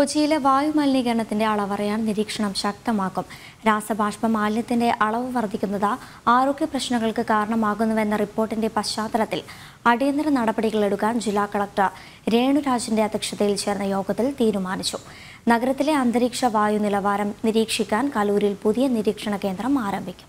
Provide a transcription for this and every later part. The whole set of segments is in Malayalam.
കൊച്ചിയിലെ വായു മലിനീകരണത്തിന്റെ അളവറിയാൻ നിരീക്ഷണം ശക്തമാക്കും രാസബാഷ്പ മാലിന്യത്തിന്റെ അളവ് വർദ്ധിക്കുന്നത് ആരോഗ്യ പ്രശ്നങ്ങൾക്ക് കാരണമാകുന്നുവെന്ന റിപ്പോർട്ടിന്റെ പശ്ചാത്തലത്തിൽ അടിയന്തര നടപടികൾ എടുക്കാൻ ജില്ലാ കളക്ടർ രേണുരാജിന്റെ അധ്യക്ഷതയിൽ ചേർന്ന യോഗത്തിൽ തീരുമാനിച്ചു നഗരത്തിലെ അന്തരീക്ഷ വായു നിലവാരം നിരീക്ഷിക്കാൻ കലൂരിൽ പുതിയ നിരീക്ഷണ കേന്ദ്രം ആരംഭിക്കും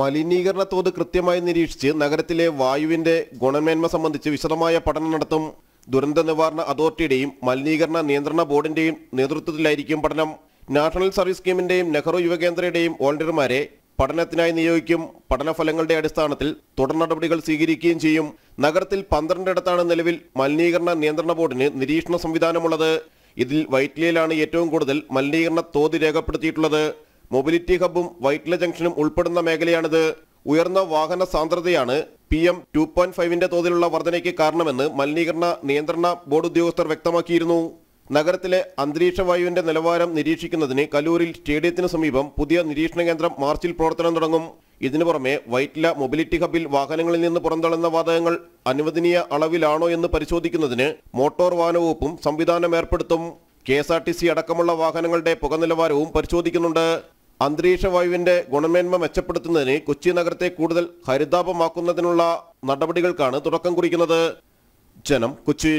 മലിനീകരണ തോത് കൃത്യമായി നിരീക്ഷിച്ച് നഗരത്തിലെ വായുവിന്റെ ഗുണമേന്മ സംബന്ധിച്ച് വിശദമായ പഠനം നടത്തും ദുരന്ത നിവാരണ അതോറിറ്റിയുടെയും മലിനീകരണ നിയന്ത്രണ ബോർഡിന്റെയും നേതൃത്വത്തിലായിരിക്കും പഠനം നാഷണൽ സർവീസ് സ്കീമിന്റെയും നെഹ്റു യുവകേന്ദ്രയുടെയും വോളണ്ടിയർമാരെ പഠനത്തിനായി നിയോഗിക്കും പഠനഫലങ്ങളുടെ അടിസ്ഥാനത്തിൽ തുടർ നടപടികൾ സ്വീകരിക്കുകയും ചെയ്യും നഗരത്തിൽ പന്ത്രണ്ടിടത്താണ് നിലവിൽ മലിനീകരണ നിയന്ത്രണ ബോർഡിന് നിരീക്ഷണ സംവിധാനമുള്ളത് ഇതിൽ വൈറ്റ്ലിയിലാണ് ഏറ്റവും കൂടുതൽ മലിനീകരണ തോത് രേഖപ്പെടുത്തിയിട്ടുള്ളത് മൊബിലിറ്റി ഹബും വൈറ്റ്ല ജംഗ്ഷനും ഉൾപ്പെടുന്ന മേഖലയാണിത് ഉയർന്ന വാഹന സാന്ദ്രതയാണ് പി എം ടു പോയിന്റ് ഫൈവിന്റെ തോതിലുള്ള വർധനയ്ക്ക് കാരണമെന്ന് മലിനീകരണ നിയന്ത്രണ ബോർഡ് ഉദ്യോഗസ്ഥർ വ്യക്തമാക്കിയിരുന്നു നഗരത്തിലെ അന്തരീക്ഷ വായുവിന്റെ നിലവാരം നിരീക്ഷിക്കുന്നതിന് കലൂരിൽ സ്റ്റേഡിയത്തിന് സമീപം പുതിയ നിരീക്ഷണ കേന്ദ്രം മാർച്ചിൽ പ്രവർത്തനം തുടങ്ങും ഇതിനു പുറമെ വൈറ്റ്ല മൊബിലിറ്റി ഹബിൽ വാഹനങ്ങളിൽ നിന്ന് പുറന്തള്ളുന്ന വാതകങ്ങൾ അനുവദനീയ അളവിലാണോ എന്ന് പരിശോധിക്കുന്നതിന് മോട്ടോർ വാഹന വകുപ്പും സംവിധാനം ഏർപ്പെടുത്തും കെ അടക്കമുള്ള വാഹനങ്ങളുടെ പുക നിലവാരവും പരിശോധിക്കുന്നുണ്ട് അന്തരീക്ഷ വായുവിന്റെ ഗുണമേന്മ മെച്ചപ്പെടുത്തുന്നതിന് കൊച്ചി നഗരത്തെ കൂടുതൽ ഹരിതാപമാക്കുന്നതിനുള്ള നടപടികൾക്കാണ് തുടക്കം കുറിക്കുന്നത് ജനം കൊച്ചി